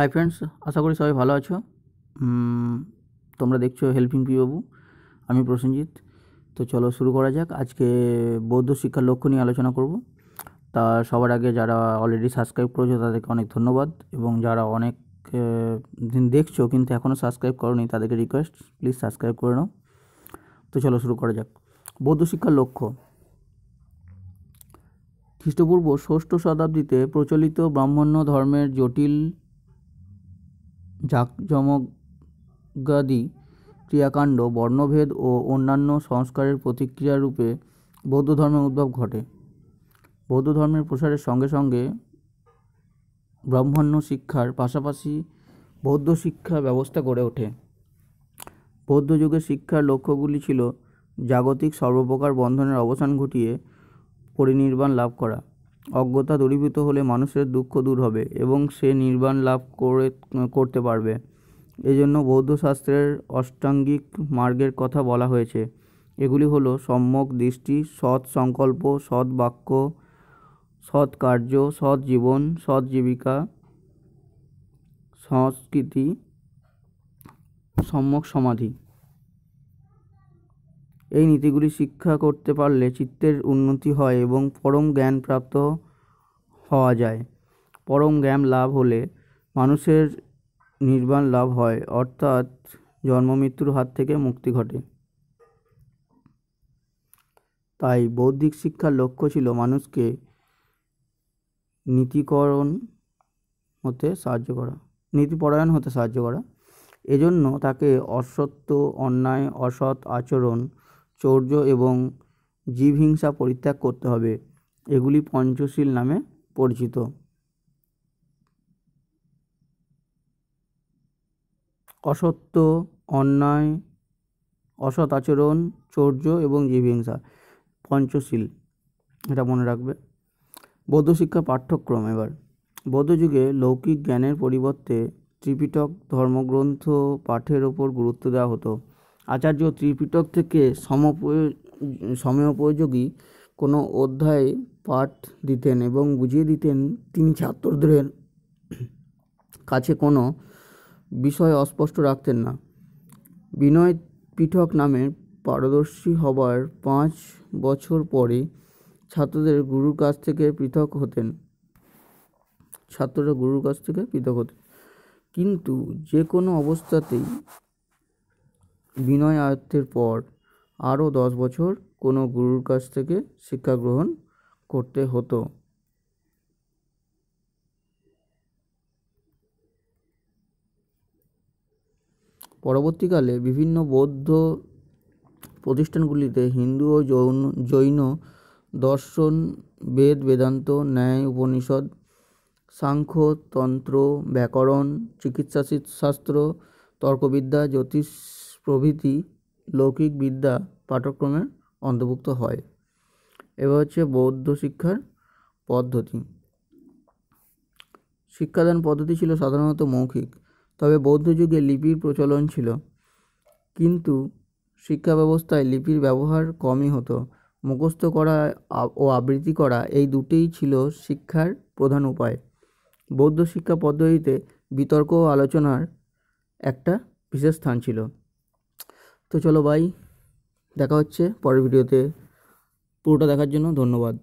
hi friends আশা করি সবাই ভালো আছো তোমরা দেখছো হেল্পিং পি বাবু আমি প্রসেনজিৎ তো চলো শুরু করা যাক আজকে বৌদ্ধ শিক্ষার লক্ষ্য নিয়ে আলোচনা করব তা সবার আগে যারা অলরেডি সাবস্ক্রাইব করেছো তাদেরকে অনেক ধন্যবাদ এবং যারা অনেক দিন দেখছো কিন্তু এখনও সাবস্ক্রাইব করনি তাদেরকে রিকোয়েস্ট প্লিজ সাবস্ক্রাইব করে নাও তো চলো শুরু করা যাক বৌদ্ধ শিক্ষার লক্ষ্য খ্রিস্টপূর্ব ষষ্ঠ শতাব্দীতে প্রচলিত ব্রাহ্মণ্য ধর্মের জটিল জাঁকজমকাদি ক্রিয়াকাণ্ড বর্ণভেদ ও অন্যান্য সংস্কারের প্রতিক্রিয়ারূপে বৌদ্ধ ধর্মের উদ্ভব ঘটে বৌদ্ধ ধর্মের প্রসারের সঙ্গে সঙ্গে ব্রাহ্মণ্য শিক্ষার পাশাপাশি বৌদ্ধ শিক্ষা ব্যবস্থা গড়ে ওঠে বৌদ্ধ যুগের শিক্ষার লক্ষ্যগুলি ছিল জাগতিক সর্বপ্রকার বন্ধনের অবসান ঘটিয়ে পরিনির্বাণ লাভ করা অজ্ঞতা দূরীভূত হলে মানুষের দুঃখ দূর হবে এবং সে নির্বাণ লাভ করে করতে পারবে এজন্য বৌদ্ধশাস্ত্রের অষ্টাঙ্গিক মার্গের কথা বলা হয়েছে এগুলি হলো সম্যক দৃষ্টি সৎ সংকল্প সৎ বাক্য সৎ কার্য সৎ জীবন সৎ জীবিকা সংস্কৃতি সম্যক সমাধি এই নীতিগুলি শিক্ষা করতে পারলে চিত্তের উন্নতি হয় এবং পরম জ্ঞান প্রাপ্ত হওয়া যায় পরম জ্ঞান লাভ হলে মানুষের নির্বাণ লাভ হয় অর্থাৎ জন্মমৃত্যুর হাত থেকে মুক্তি ঘটে তাই বৌদ্ধিক শিক্ষার লক্ষ্য ছিল মানুষকে নীতিকরণ হতে সাহায্য করা নীতিপরায়ণ হতে সাহায্য করা এজন্য তাকে অসত্য অন্যায় অসৎ আচরণ চৌর্য এবং জীবহিংসা পরিত্যাগ করতে হবে এগুলি পঞ্চশীল নামে পরিচিত অসত্য অন্যায় অসৎ আচরণ চৌর্য এবং জীবহিংসা পঞ্চশীল এটা মনে রাখবে বৌদ্ধ শিক্ষা পাঠ্যক্রম এবার বৌদ্ধযুগে লৌকিক জ্ঞানের পরিবর্তে ত্রিপিটক ধর্মগ্রন্থ পাঠের ওপর গুরুত্ব দেওয়া হতো আচার্য ত্রিপিটক থেকে সময়োপযোগী কোনো অধ্যায় পাঠ দিতেন এবং বুঝিয়ে দিতেন তিনি ছাত্রদের কাছে কোনো বিষয় অস্পষ্ট রাখতেন না বিনয় পিঠক নামে পারদর্শী হবার পাঁচ বছর পরে ছাত্রদের গুরুর কাছ থেকে পৃথক হতেন ছাত্ররা গুরুর কাছ থেকে পৃথক হতেন কিন্তু যে কোনো অবস্থাতেই বিনয় আয়ত্তের পর আরও দশ বছর কোনো গুরুর কাছ থেকে শিক্ষা গ্রহণ করতে হতো পরবর্তীকালে বিভিন্ন বৌদ্ধ প্রতিষ্ঠানগুলিতে হিন্দু ও জৈন জৈন দর্শন বেদ বেদান্ত ন্যায় উপনিষদ সাংখ্য তন্ত্র ব্যাকরণ চিকিৎসা শাস্ত্র তর্কবিদ্যা জ্যোতিষ প্রভৃতি লৌকিক বিদ্যা পাঠ্যক্রমের অন্তর্ভুক্ত হয় এবার হচ্ছে বৌদ্ধ শিক্ষার পদ্ধতি শিক্ষাদান পদ্ধতি ছিল সাধারণত মৌখিক তবে বৌদ্ধ যুগে লিপির প্রচলন ছিল কিন্তু শিক্ষা ব্যবস্থায় লিপির ব্যবহার কমই হতো মুখস্থ করা ও আবৃত্তি করা এই দুটিই ছিল শিক্ষার প্রধান উপায় বৌদ্ধ শিক্ষা পদ্ধতিতে বিতর্ক ও আলোচনার একটা বিশেষ স্থান ছিল তো চলো ভাই দেখা হচ্ছে পরের ভিডিওতে পুরোটা দেখার জন্য ধন্যবাদ